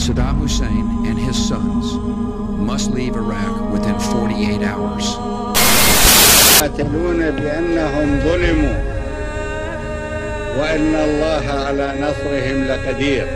Saddam Hussein and his sons must leave Iraq within 48 hours. وأن الله على نصرهم لقدير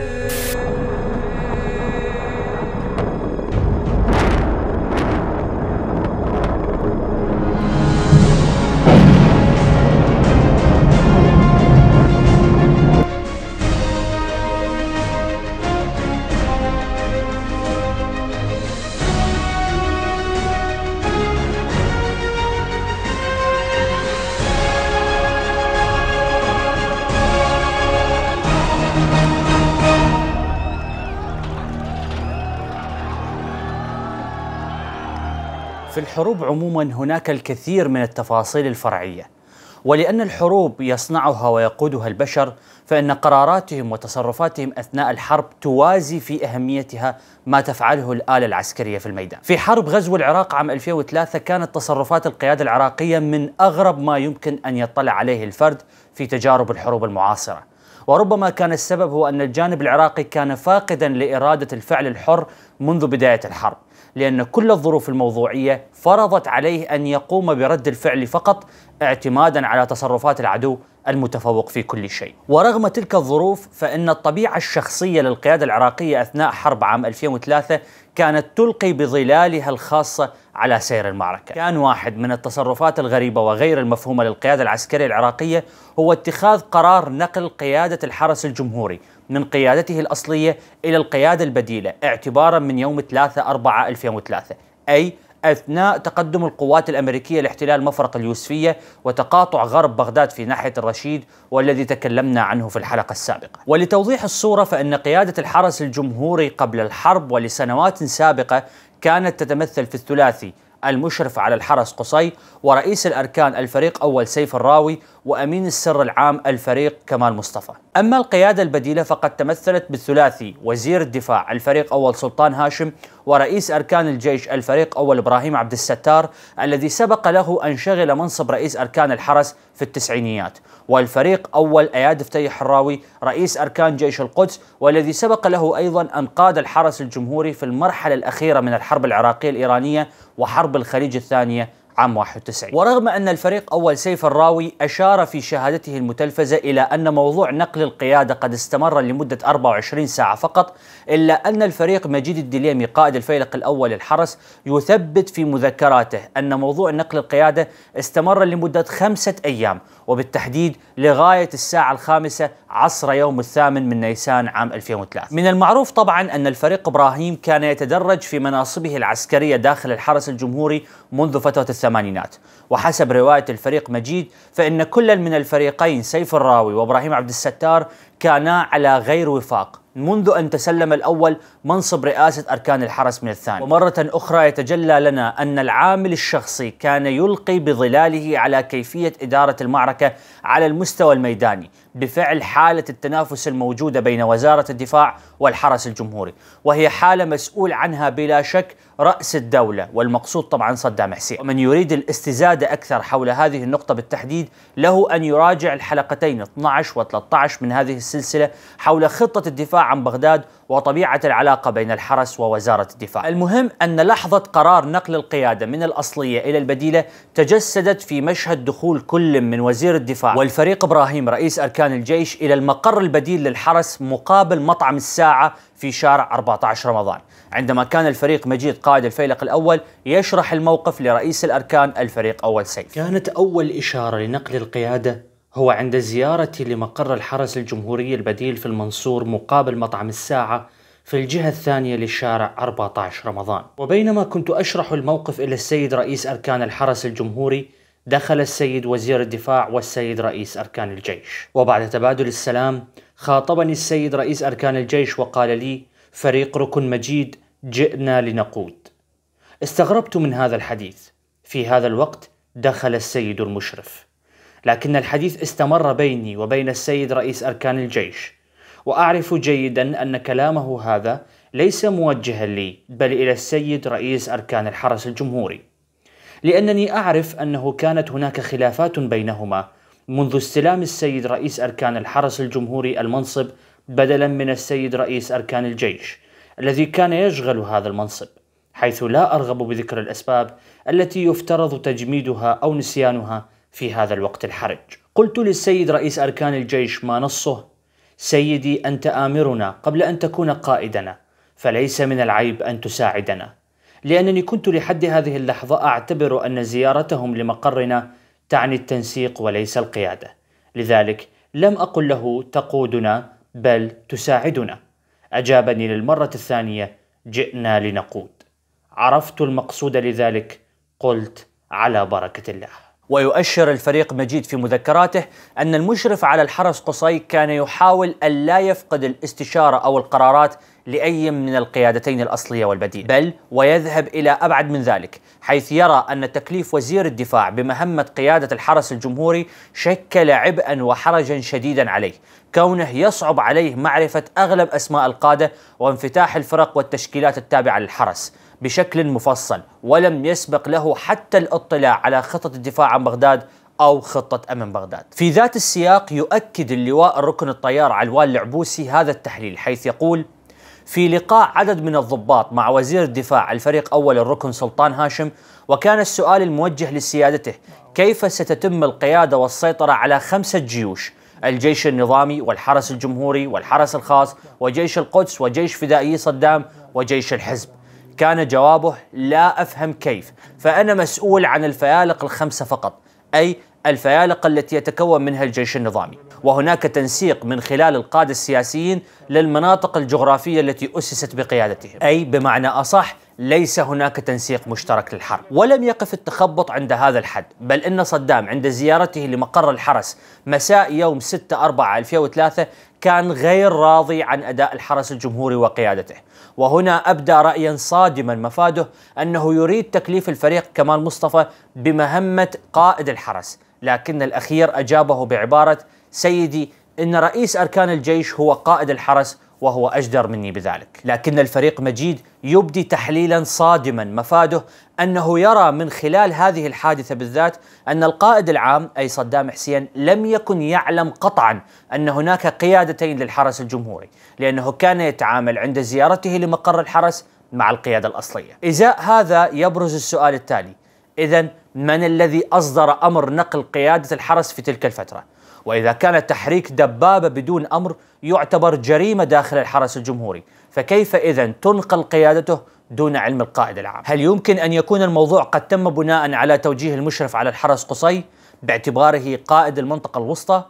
الحروب عموما هناك الكثير من التفاصيل الفرعيه ولان الحروب يصنعها ويقودها البشر فان قراراتهم وتصرفاتهم اثناء الحرب توازي في اهميتها ما تفعله الاله العسكريه في الميدان. في حرب غزو العراق عام 2003 كانت تصرفات القياده العراقيه من اغرب ما يمكن ان يطلع عليه الفرد في تجارب الحروب المعاصره. وربما كان السبب هو ان الجانب العراقي كان فاقدا لاراده الفعل الحر منذ بدايه الحرب. لأن كل الظروف الموضوعية فرضت عليه أن يقوم برد الفعل فقط اعتمادا على تصرفات العدو المتفوق في كل شيء ورغم تلك الظروف فإن الطبيعة الشخصية للقيادة العراقية أثناء حرب عام 2003 كانت تلقي بظلالها الخاصة على سير المعركة كان واحد من التصرفات الغريبة وغير المفهومة للقيادة العسكرية العراقية هو اتخاذ قرار نقل قيادة الحرس الجمهوري من قيادته الأصلية إلى القيادة البديلة اعتبارا من يوم 3/4/2003 أي أثناء تقدم القوات الأمريكية لاحتلال مفرق اليوسفية وتقاطع غرب بغداد في ناحية الرشيد والذي تكلمنا عنه في الحلقة السابقة ولتوضيح الصورة فإن قيادة الحرس الجمهوري قبل الحرب ولسنوات سابقة كانت تتمثل في الثلاثي المشرف على الحرس قصي ورئيس الأركان الفريق أول سيف الراوي وأمين السر العام الفريق كمال مصطفى أما القيادة البديلة فقد تمثلت بالثلاثي وزير الدفاع الفريق أول سلطان هاشم ورئيس أركان الجيش الفريق أول إبراهيم عبد الستار الذي سبق له أن شغل منصب رئيس أركان الحرس في التسعينيات والفريق أول أياد فتيح حراوي رئيس أركان جيش القدس والذي سبق له أيضا أن قاد الحرس الجمهوري في المرحلة الأخيرة من الحرب العراقية الإيرانية وحرب الخليج الثانية عام 91 ورغم أن الفريق أول سيف الراوي أشار في شهادته المتلفزة إلى أن موضوع نقل القيادة قد استمر لمدة 24 ساعة فقط إلا أن الفريق مجيد الدليمي قائد الفيلق الأول الحرس يثبت في مذكراته أن موضوع نقل القيادة استمر لمدة خمسة أيام وبالتحديد لغاية الساعة الخامسة عصر يوم الثامن من نيسان عام 2003 من المعروف طبعا أن الفريق إبراهيم كان يتدرج في مناصبه العسكرية داخل الحرس الجمهوري منذ فترة الثمانينات وحسب رواية الفريق مجيد فإن كل من الفريقين سيف الراوي وإبراهيم عبد الستار كانا على غير وفاق منذ أن تسلم الأول منصب رئاسة أركان الحرس من الثاني ومرة أخرى يتجلى لنا أن العامل الشخصي كان يلقي بظلاله على كيفية إدارة المعركة على المستوى الميداني بفعل حالة التنافس الموجودة بين وزارة الدفاع والحرس الجمهوري وهي حالة مسؤول عنها بلا شك رأس الدولة والمقصود طبعا صدام حسين ومن يريد الاستزادة أكثر حول هذه النقطة بالتحديد له أن يراجع الحلقتين 12 و13 من هذه السلسلة حول خطة الدفاع عن بغداد وطبيعة العلاقة بين الحرس ووزارة الدفاع المهم أن لحظة قرار نقل القيادة من الأصلية إلى البديلة تجسدت في مشهد دخول كل من وزير الدفاع والفريق إبراهيم رئيس أركان الجيش إلى المقر البديل للحرس مقابل مطعم الساعة في شارع 14 رمضان عندما كان الفريق مجيد قائد الفيلق الأول يشرح الموقف لرئيس الأركان الفريق أول سيف كانت أول إشارة لنقل القيادة هو عند زيارتي لمقر الحرس الجمهوري البديل في المنصور مقابل مطعم الساعة في الجهة الثانية للشارع 14 رمضان وبينما كنت أشرح الموقف إلى السيد رئيس أركان الحرس الجمهوري دخل السيد وزير الدفاع والسيد رئيس أركان الجيش وبعد تبادل السلام خاطبني السيد رئيس أركان الجيش وقال لي فريق ركن مجيد جئنا لنقود استغربت من هذا الحديث في هذا الوقت دخل السيد المشرف لكن الحديث استمر بيني وبين السيد رئيس أركان الجيش وأعرف جيدا أن كلامه هذا ليس موجها لي بل إلى السيد رئيس أركان الحرس الجمهوري لأنني أعرف أنه كانت هناك خلافات بينهما منذ استلام السيد رئيس أركان الحرس الجمهوري المنصب بدلا من السيد رئيس أركان الجيش الذي كان يشغل هذا المنصب حيث لا أرغب بذكر الأسباب التي يفترض تجميدها أو نسيانها في هذا الوقت الحرج قلت للسيد رئيس أركان الجيش ما نصه سيدي أنت آمرنا قبل أن تكون قائدنا فليس من العيب أن تساعدنا لأنني كنت لحد هذه اللحظة أعتبر أن زيارتهم لمقرنا تعني التنسيق وليس القيادة لذلك لم أقل له تقودنا بل تساعدنا أجابني للمرة الثانية جئنا لنقود عرفت المقصود لذلك قلت على بركة الله ويؤشر الفريق مجيد في مذكراته أن المشرف على الحرس قصي كان يحاول ألا يفقد الاستشارة أو القرارات لأي من القيادتين الأصلية والبديل بل ويذهب إلى أبعد من ذلك حيث يرى أن تكليف وزير الدفاع بمهمة قيادة الحرس الجمهوري شكل عبئا وحرجا شديدا عليه كونه يصعب عليه معرفة أغلب أسماء القادة وانفتاح الفرق والتشكيلات التابعة للحرس بشكل مفصل ولم يسبق له حتى الاطلاع على خطة الدفاع عن بغداد أو خطة أمن بغداد في ذات السياق يؤكد اللواء الركن الطيار علوان العبوسي هذا التحليل حيث يقول في لقاء عدد من الضباط مع وزير الدفاع الفريق أول الركن سلطان هاشم وكان السؤال الموجه لسيادته كيف ستتم القيادة والسيطرة على خمسة جيوش الجيش النظامي والحرس الجمهوري والحرس الخاص وجيش القدس وجيش فدائي صدام وجيش الحزب كان جوابه لا أفهم كيف فأنا مسؤول عن الفيالق الخمسة فقط أي الفيالق التي يتكون منها الجيش النظامي وهناك تنسيق من خلال القادة السياسيين للمناطق الجغرافية التي أسست بقيادتهم أي بمعنى أصح ليس هناك تنسيق مشترك للحرب ولم يقف التخبط عند هذا الحد بل إن صدام عند زيارته لمقر الحرس مساء يوم 6 4 2003 كان غير راضي عن أداء الحرس الجمهوري وقيادته وهنا أبدى رأيا صادما مفاده أنه يريد تكليف الفريق كمال مصطفى بمهمة قائد الحرس لكن الأخير أجابه بعبارة سيدي إن رئيس أركان الجيش هو قائد الحرس وهو أجدر مني بذلك لكن الفريق مجيد يبدي تحليلا صادما مفاده أنه يرى من خلال هذه الحادثة بالذات أن القائد العام أي صدام حسين لم يكن يعلم قطعا أن هناك قيادتين للحرس الجمهوري لأنه كان يتعامل عند زيارته لمقر الحرس مع القيادة الأصلية إزاء هذا يبرز السؤال التالي إذا من الذي أصدر أمر نقل قيادة الحرس في تلك الفترة؟ وإذا كان تحريك دبابة بدون أمر يعتبر جريمة داخل الحرس الجمهوري فكيف إذا تنقل قيادته دون علم القائد العام هل يمكن أن يكون الموضوع قد تم بناء على توجيه المشرف على الحرس قصي باعتباره قائد المنطقة الوسطى؟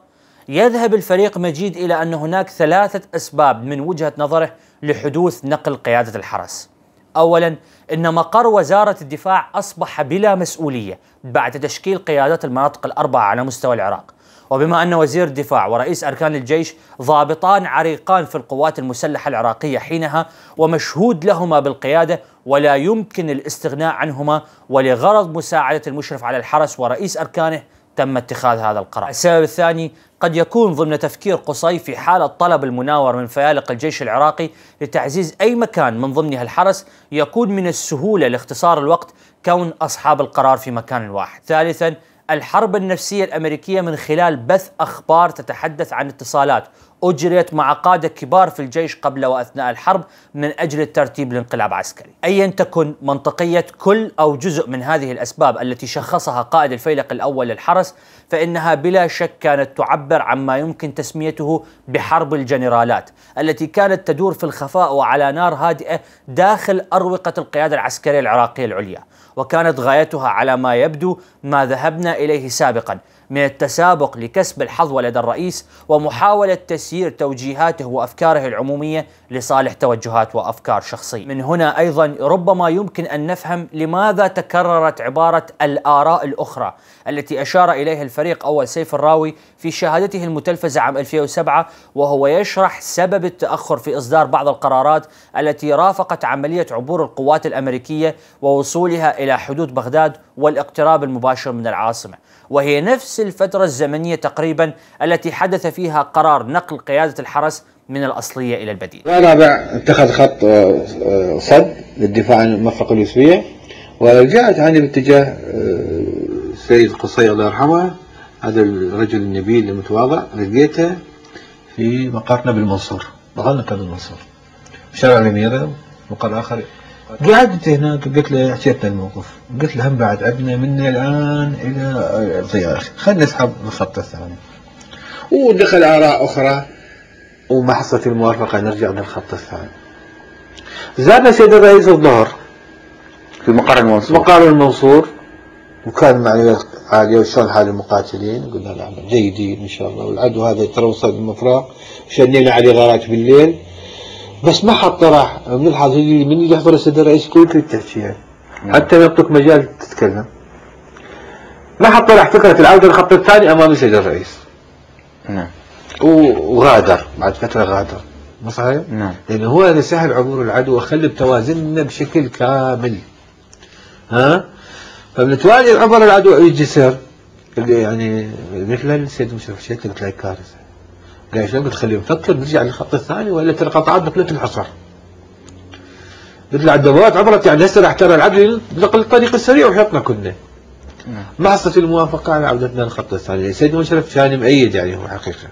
يذهب الفريق مجيد إلى أن هناك ثلاثة أسباب من وجهة نظره لحدوث نقل قيادة الحرس أولا أن مقر وزارة الدفاع أصبح بلا مسؤولية بعد تشكيل قيادات المناطق الأربعة على مستوى العراق وبما أن وزير الدفاع ورئيس أركان الجيش ضابطان عريقان في القوات المسلحة العراقية حينها ومشهود لهما بالقيادة ولا يمكن الاستغناء عنهما ولغرض مساعدة المشرف على الحرس ورئيس أركانه تم اتخاذ هذا القرار. السبب الثاني قد يكون ضمن تفكير قصي في حالة طلب المناور من فيالق الجيش العراقي لتعزيز أي مكان من ضمنها الحرس يكون من السهولة لاختصار الوقت كون أصحاب القرار في مكان واحد. ثالثا الحرب النفسية الأمريكية من خلال بث أخبار تتحدث عن اتصالات أجريت مع قادة كبار في الجيش قبل وأثناء الحرب من أجل الترتيب لانقلاب عسكري أيا تكن منطقية كل أو جزء من هذه الأسباب التي شخصها قائد الفيلق الأول للحرس فإنها بلا شك كانت تعبر عما يمكن تسميته بحرب الجنرالات التي كانت تدور في الخفاء وعلى نار هادئة داخل أروقة القيادة العسكرية العراقية العليا وكانت غايتها على ما يبدو ما ذهبنا إليه سابقا من التسابق لكسب الحظ لدى الرئيس ومحاولة تسيير توجيهاته وأفكاره العمومية لصالح توجهات وافكار شخصيه. من هنا ايضا ربما يمكن ان نفهم لماذا تكررت عباره الاراء الاخرى التي اشار اليها الفريق اول سيف الراوي في شهادته المتلفزه عام 2007 وهو يشرح سبب التاخر في اصدار بعض القرارات التي رافقت عمليه عبور القوات الامريكيه ووصولها الى حدود بغداد والاقتراب المباشر من العاصمه، وهي نفس الفتره الزمنيه تقريبا التي حدث فيها قرار نقل قياده الحرس من الأصلية إلى البديل رابع اتخذ خط آه، آه، صد للدفاع عن المنطقة اليسرية ورجعت عني باتجاه آه، السيد قصي الله يرحمه هذا الرجل النبيل المتواضع لقيته في مقرنا بالمنصور ظهرنا كان بالمنصور شارع الأميرة مقر آخر قعدت هناك قلت له حكيت الموقف قلت له هم بعد عندنا من الآن إلى الطيارة خلينا نسحب الخط الثاني ودخل آراء أخرى ومحصة الموافقة نرجع للخط الثاني زاد سيد الرئيس الظهر في مقر المنصور مقر المنصور وكان معي عالية وشلون حال المقاتلين قلنا نعم جيدين إن شاء الله والعدو هذا يتروصد المفرق شنينا عليه غارات بالليل بس ما حد طرح بنلحظ من اللي يحضر السيد الرئيس كل التهجير نعم. حتى يعطيك مجال تتكلم ما حد طرح فكرة العودة للخط الثاني أمام السيد الرئيس نعم وغادر بعد فترة غادر مو صحيح؟ نعم لأنه هو اللي سهل عبور العدو وخلي بتوازننا بشكل كامل ها؟ فبنتواجد عبر العدو اللي يعني مثل السيد مشرف الشيخ بتلاقي كارثة قال شلون بتخليه مفكر نرجع للخط الثاني ولا ترى قطعات نقلة الحصر مثل الدوات عبرت يعني هسه راح ترى العدل نقل الطريق السريع وحطنا كنا نعم. ما حصلت الموافقة على عودتنا للخط الثاني السيد مشرف كان مؤيد يعني هو حقيقة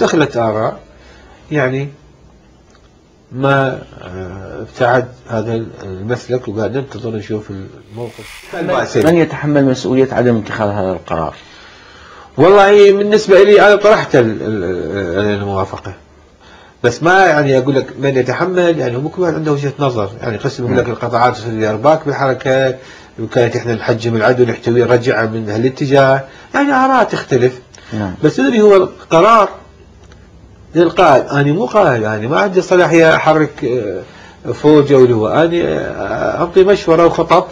دخلت آراء يعني ما آه، ابتعد هذا المسلك وقال ننتظر نشوف الموقف من يتحمل مسؤولية عدم اتخاذ هذا القرار؟ والله إيه، بالنسبة لي أنا طرحت الموافقة بس ما يعني أقول لك من يتحمل يعني هو كمان عنده وجهة نظر يعني قسم يقول لك القطاعات في أرباك بالحركة وكانت احنا نحجم العدو نحتويه رجع من هالاتجاه يعني آراء تختلف نعم. بس تدري هو القرار للقائد أنا مو قائد أنا يعني ما عندي صلاحية أحرك آه، فوج أو لواء أنا آه، أعطي مشورة وخطط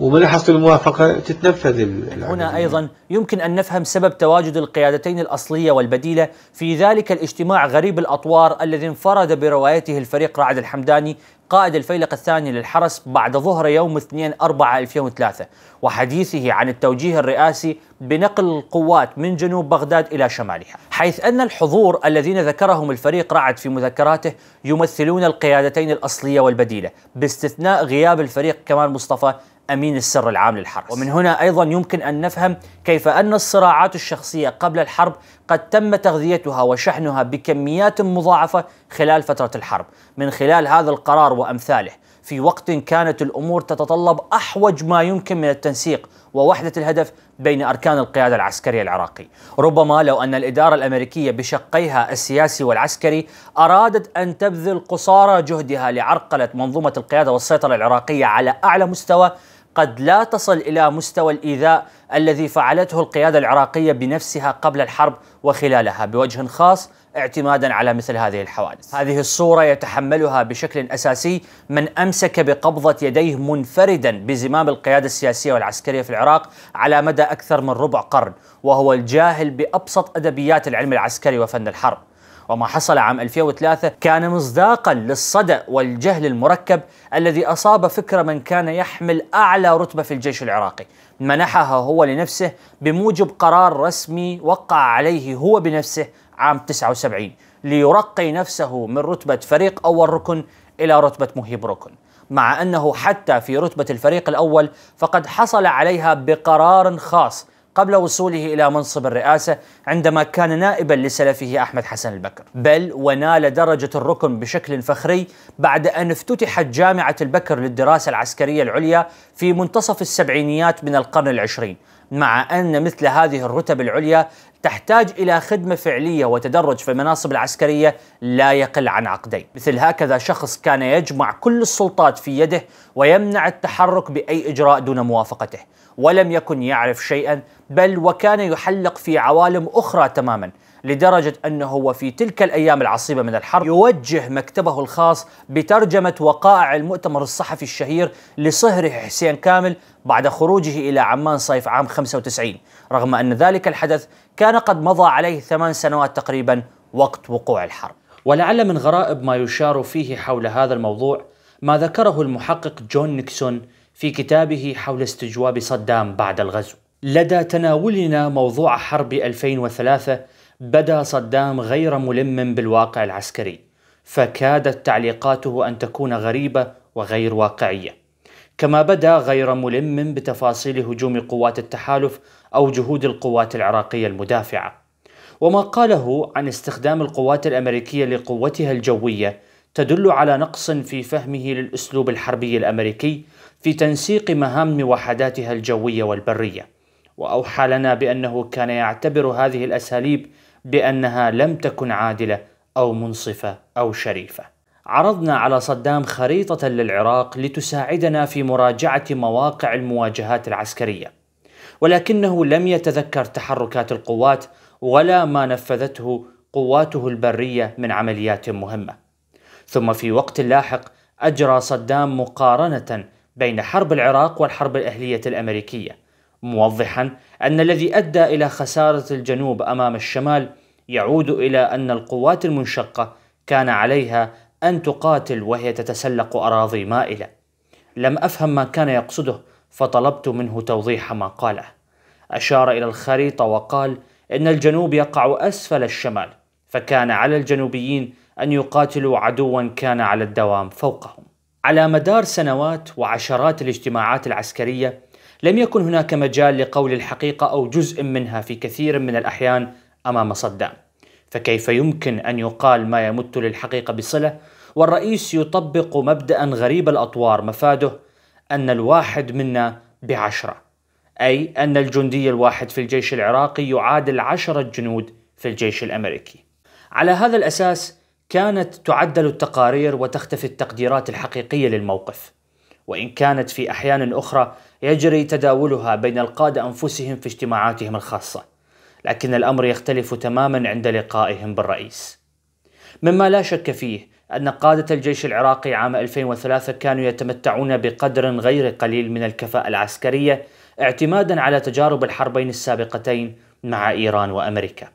ومن حصل الموافقة تتنفذ هنا أيضا يمكن أن نفهم سبب تواجد القيادتين الأصلية والبديلة في ذلك الاجتماع غريب الأطوار الذي انفرد بروايته الفريق رعد الحمداني قائد الفيلق الثاني للحرس بعد ظهر يوم 2 4 2003 وحديثه عن التوجيه الرئاسي بنقل القوات من جنوب بغداد إلى شمالها حيث أن الحضور الذين ذكرهم الفريق رعد في مذكراته يمثلون القيادتين الأصلية والبديلة باستثناء غياب الفريق كمال مصطفى امين السر العام للحرس ومن هنا ايضا يمكن ان نفهم كيف ان الصراعات الشخصيه قبل الحرب قد تم تغذيتها وشحنها بكميات مضاعفة خلال فترة الحرب من خلال هذا القرار وأمثاله في وقت كانت الأمور تتطلب أحوج ما يمكن من التنسيق ووحدة الهدف بين أركان القيادة العسكرية العراقي ربما لو أن الإدارة الأمريكية بشقيها السياسي والعسكري أرادت أن تبذل قصارى جهدها لعرقلة منظومة القيادة والسيطرة العراقية على أعلى مستوى قد لا تصل الى مستوى الايذاء الذي فعلته القياده العراقيه بنفسها قبل الحرب وخلالها بوجه خاص اعتمادا على مثل هذه الحوادث. هذه الصوره يتحملها بشكل اساسي من امسك بقبضه يديه منفردا بزمام القياده السياسيه والعسكريه في العراق على مدى اكثر من ربع قرن، وهو الجاهل بابسط ادبيات العلم العسكري وفن الحرب. وما حصل عام 2003 كان مصداقا للصدأ والجهل المركب الذي أصاب فكر من كان يحمل أعلى رتبة في الجيش العراقي منحها هو لنفسه بموجب قرار رسمي وقع عليه هو بنفسه عام 79 ليرقي نفسه من رتبة فريق أول ركن إلى رتبة مهيب ركن مع أنه حتى في رتبة الفريق الأول فقد حصل عليها بقرار خاص قبل وصوله إلى منصب الرئاسة عندما كان نائبا لسلفه أحمد حسن البكر بل ونال درجة الركن بشكل فخري بعد أن افتتحت جامعة البكر للدراسة العسكرية العليا في منتصف السبعينيات من القرن العشرين مع أن مثل هذه الرتب العليا تحتاج إلى خدمة فعلية وتدرج في المناصب العسكرية لا يقل عن عقدين مثل هكذا شخص كان يجمع كل السلطات في يده ويمنع التحرك بأي إجراء دون موافقته ولم يكن يعرف شيئا بل وكان يحلق في عوالم أخرى تماما لدرجة أنه في تلك الأيام العصيبة من الحرب يوجه مكتبه الخاص بترجمة وقائع المؤتمر الصحفي الشهير لصهره حسين كامل بعد خروجه إلى عمان صيف عام 95 رغم أن ذلك الحدث كان قد مضى عليه ثمان سنوات تقريبا وقت وقوع الحرب ولعل من غرائب ما يشار فيه حول هذا الموضوع ما ذكره المحقق جون نيكسون في كتابه حول استجواب صدام بعد الغزو لدى تناولنا موضوع حرب 2003 بدا صدام غير ملم بالواقع العسكري فكادت تعليقاته ان تكون غريبه وغير واقعيه كما بدا غير ملم بتفاصيل هجوم قوات التحالف او جهود القوات العراقيه المدافعه وما قاله عن استخدام القوات الامريكيه لقوتها الجويه تدل على نقص في فهمه للاسلوب الحربي الامريكي في تنسيق مهام وحداتها الجويه والبريه واوحى لنا بانه كان يعتبر هذه الاساليب بأنها لم تكن عادلة أو منصفة أو شريفة. عرضنا على صدام خريطة للعراق لتساعدنا في مراجعة مواقع المواجهات العسكرية، ولكنه لم يتذكر تحركات القوات ولا ما نفذته قواته البرية من عمليات مهمة. ثم في وقت لاحق أجرى صدام مقارنة بين حرب العراق والحرب الأهلية الأمريكية موضحا أن الذي أدى إلى خسارة الجنوب أمام الشمال يعود إلى أن القوات المنشقة كان عليها أن تقاتل وهي تتسلق أراضي مائلة لم أفهم ما كان يقصده فطلبت منه توضيح ما قاله أشار إلى الخريطة وقال إن الجنوب يقع أسفل الشمال فكان على الجنوبيين أن يقاتلوا عدوا كان على الدوام فوقهم على مدار سنوات وعشرات الاجتماعات العسكرية لم يكن هناك مجال لقول الحقيقة أو جزء منها في كثير من الأحيان أمام صدام فكيف يمكن أن يقال ما يمت للحقيقة بصلة والرئيس يطبق مبدأ غريب الأطوار مفاده أن الواحد منا بعشرة أي أن الجندي الواحد في الجيش العراقي يعادل عشرة جنود في الجيش الأمريكي على هذا الأساس كانت تعدل التقارير وتختفي التقديرات الحقيقية للموقف وإن كانت في أحيان أخرى يجري تداولها بين القادة أنفسهم في اجتماعاتهم الخاصة لكن الأمر يختلف تماما عند لقائهم بالرئيس مما لا شك فيه أن قادة الجيش العراقي عام 2003 كانوا يتمتعون بقدر غير قليل من الكفاءة العسكرية اعتمادا على تجارب الحربين السابقتين مع إيران وأمريكا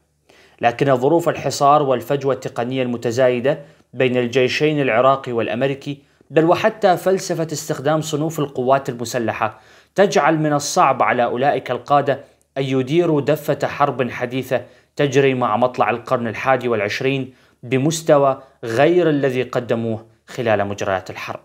لكن ظروف الحصار والفجوة التقنية المتزايدة بين الجيشين العراقي والأمريكي بل وحتى فلسفة استخدام صنوف القوات المسلحة تجعل من الصعب على أولئك القادة أن يديروا دفة حرب حديثة تجري مع مطلع القرن الحادي والعشرين بمستوى غير الذي قدموه خلال مجريات الحرب.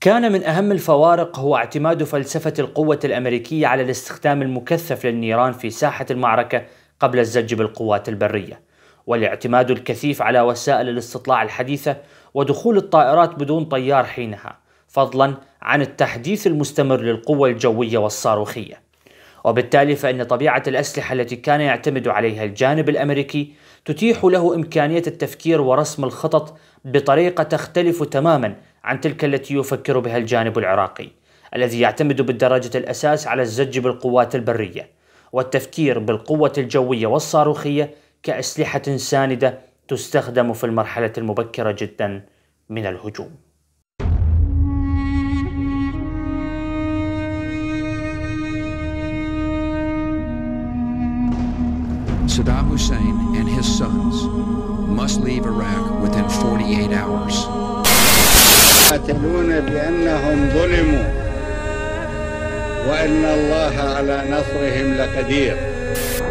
كان من أهم الفوارق هو اعتماد فلسفة القوة الأمريكية على الاستخدام المكثف للنيران في ساحة المعركة قبل الزج بالقوات البرية، والاعتماد الكثيف على وسائل الاستطلاع الحديثة ودخول الطائرات بدون طيار حينها، فضلا عن التحديث المستمر للقوة الجوية والصاروخية وبالتالي فإن طبيعة الأسلحة التي كان يعتمد عليها الجانب الأمريكي تتيح له إمكانية التفكير ورسم الخطط بطريقة تختلف تماما عن تلك التي يفكر بها الجانب العراقي الذي يعتمد بالدرجة الأساس على الزج بالقوات البرية والتفكير بالقوة الجوية والصاروخية كأسلحة ساندة تستخدم في المرحلة المبكرة جدا من الهجوم Saddam Hussein and his sons must leave Iraq within 48 hours. وأن الله على نصرهم لقدير